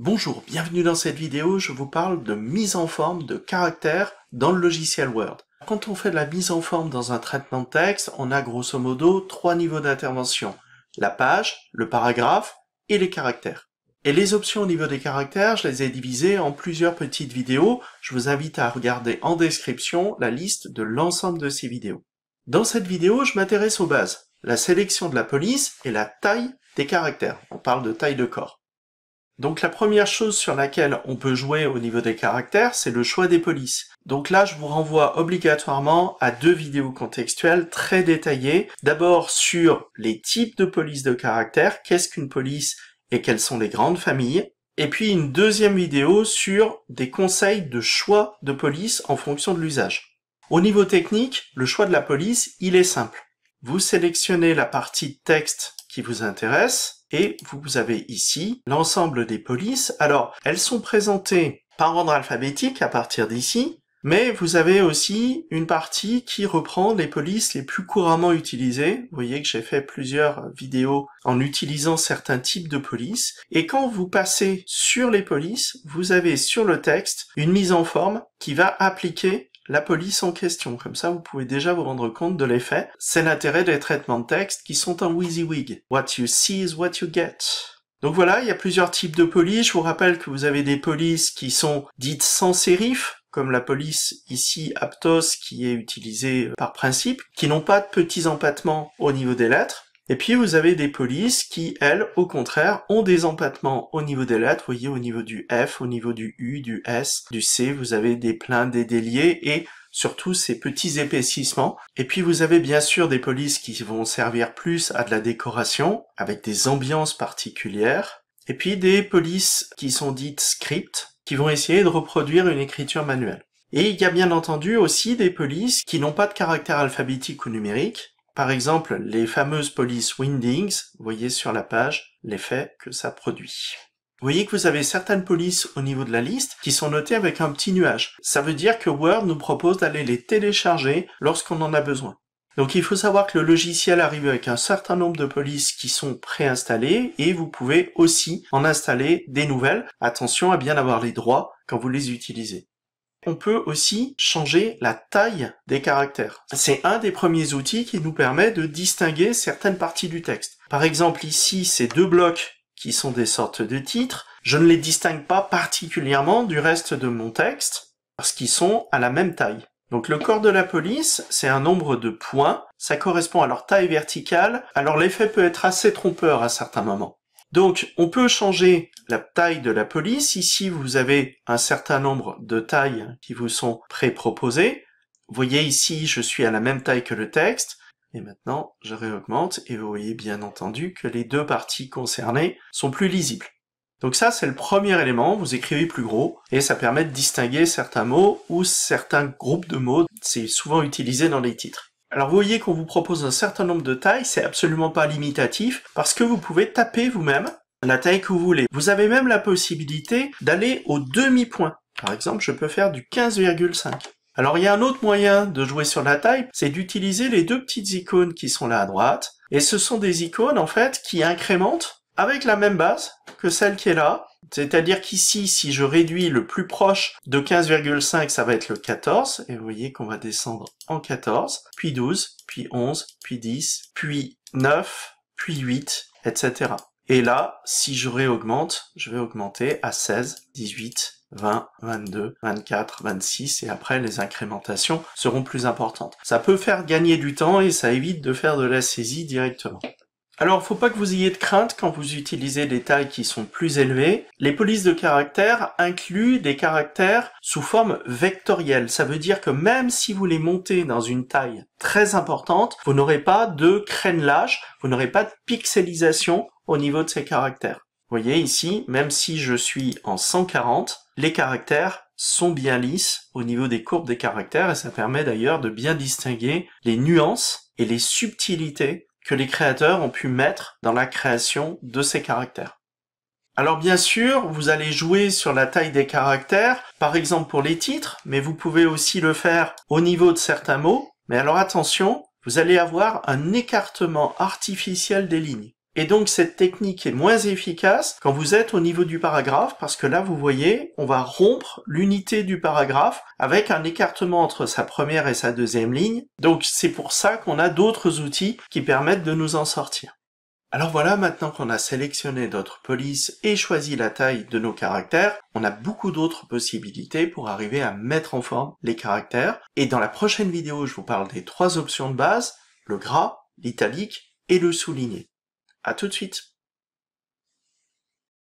Bonjour, bienvenue dans cette vidéo, je vous parle de mise en forme de caractères dans le logiciel Word. Quand on fait de la mise en forme dans un traitement de texte, on a grosso modo trois niveaux d'intervention. La page, le paragraphe et les caractères. Et les options au niveau des caractères, je les ai divisées en plusieurs petites vidéos. Je vous invite à regarder en description la liste de l'ensemble de ces vidéos. Dans cette vidéo, je m'intéresse aux bases, la sélection de la police et la taille des caractères. On parle de taille de corps. Donc la première chose sur laquelle on peut jouer au niveau des caractères, c'est le choix des polices. Donc là, je vous renvoie obligatoirement à deux vidéos contextuelles très détaillées. D'abord sur les types de polices de caractères, qu'est-ce qu'une police et quelles sont les grandes familles. Et puis une deuxième vidéo sur des conseils de choix de police en fonction de l'usage. Au niveau technique, le choix de la police, il est simple. Vous sélectionnez la partie texte qui vous intéresse et vous avez ici l'ensemble des polices. Alors, elles sont présentées par ordre alphabétique à partir d'ici, mais vous avez aussi une partie qui reprend les polices les plus couramment utilisées. Vous voyez que j'ai fait plusieurs vidéos en utilisant certains types de polices. Et quand vous passez sur les polices, vous avez sur le texte une mise en forme qui va appliquer la police en question. Comme ça, vous pouvez déjà vous rendre compte de l'effet. C'est l'intérêt des traitements de texte qui sont en WYSIWYG. What you see is what you get. Donc voilà, il y a plusieurs types de polices. Je vous rappelle que vous avez des polices qui sont dites sans sérif, comme la police ici Aptos qui est utilisée par principe, qui n'ont pas de petits empattements au niveau des lettres. Et puis vous avez des polices qui, elles, au contraire, ont des empattements au niveau des lettres, vous voyez, au niveau du F, au niveau du U, du S, du C, vous avez des pleins, des déliés, et surtout ces petits épaississements. Et puis vous avez bien sûr des polices qui vont servir plus à de la décoration, avec des ambiances particulières, et puis des polices qui sont dites script, qui vont essayer de reproduire une écriture manuelle. Et il y a bien entendu aussi des polices qui n'ont pas de caractère alphabétique ou numérique, par exemple, les fameuses polices Windings, vous voyez sur la page l'effet que ça produit. Vous voyez que vous avez certaines polices au niveau de la liste qui sont notées avec un petit nuage. Ça veut dire que Word nous propose d'aller les télécharger lorsqu'on en a besoin. Donc il faut savoir que le logiciel arrive avec un certain nombre de polices qui sont préinstallées et vous pouvez aussi en installer des nouvelles. Attention à bien avoir les droits quand vous les utilisez. On peut aussi changer la taille des caractères. C'est un des premiers outils qui nous permet de distinguer certaines parties du texte. Par exemple, ici, ces deux blocs qui sont des sortes de titres, je ne les distingue pas particulièrement du reste de mon texte parce qu'ils sont à la même taille. Donc le corps de la police, c'est un nombre de points, ça correspond à leur taille verticale, alors l'effet peut être assez trompeur à certains moments. Donc, on peut changer la taille de la police. Ici, vous avez un certain nombre de tailles qui vous sont pré-proposées. Vous voyez ici, je suis à la même taille que le texte. Et maintenant, je réaugmente et vous voyez bien entendu que les deux parties concernées sont plus lisibles. Donc ça, c'est le premier élément, vous écrivez plus gros, et ça permet de distinguer certains mots ou certains groupes de mots, c'est souvent utilisé dans les titres. Alors vous voyez qu'on vous propose un certain nombre de tailles, c'est absolument pas limitatif, parce que vous pouvez taper vous-même la taille que vous voulez. Vous avez même la possibilité d'aller au demi-point. Par exemple, je peux faire du 15,5. Alors il y a un autre moyen de jouer sur la taille, c'est d'utiliser les deux petites icônes qui sont là à droite. Et ce sont des icônes en fait qui incrémentent avec la même base que celle qui est là. C'est-à-dire qu'ici, si je réduis le plus proche de 15,5, ça va être le 14. Et vous voyez qu'on va descendre en 14, puis 12, puis 11, puis 10, puis 9, puis 8, etc. Et là, si je réaugmente, je vais augmenter à 16, 18, 20, 22, 24, 26 et après les incrémentations seront plus importantes. Ça peut faire gagner du temps et ça évite de faire de la saisie directement. Alors, faut pas que vous ayez de crainte quand vous utilisez des tailles qui sont plus élevées. Les polices de caractères incluent des caractères sous forme vectorielle. Ça veut dire que même si vous les montez dans une taille très importante, vous n'aurez pas de crénelage, vous n'aurez pas de pixelisation au niveau de ces caractères. Vous voyez ici, même si je suis en 140, les caractères sont bien lisses au niveau des courbes des caractères et ça permet d'ailleurs de bien distinguer les nuances et les subtilités que les créateurs ont pu mettre dans la création de ces caractères. Alors bien sûr, vous allez jouer sur la taille des caractères, par exemple pour les titres, mais vous pouvez aussi le faire au niveau de certains mots. Mais alors attention, vous allez avoir un écartement artificiel des lignes. Et donc cette technique est moins efficace quand vous êtes au niveau du paragraphe parce que là vous voyez, on va rompre l'unité du paragraphe avec un écartement entre sa première et sa deuxième ligne. Donc c'est pour ça qu'on a d'autres outils qui permettent de nous en sortir. Alors voilà, maintenant qu'on a sélectionné notre police et choisi la taille de nos caractères, on a beaucoup d'autres possibilités pour arriver à mettre en forme les caractères. Et dans la prochaine vidéo, je vous parle des trois options de base, le gras, l'italique et le souligné. A tout de suite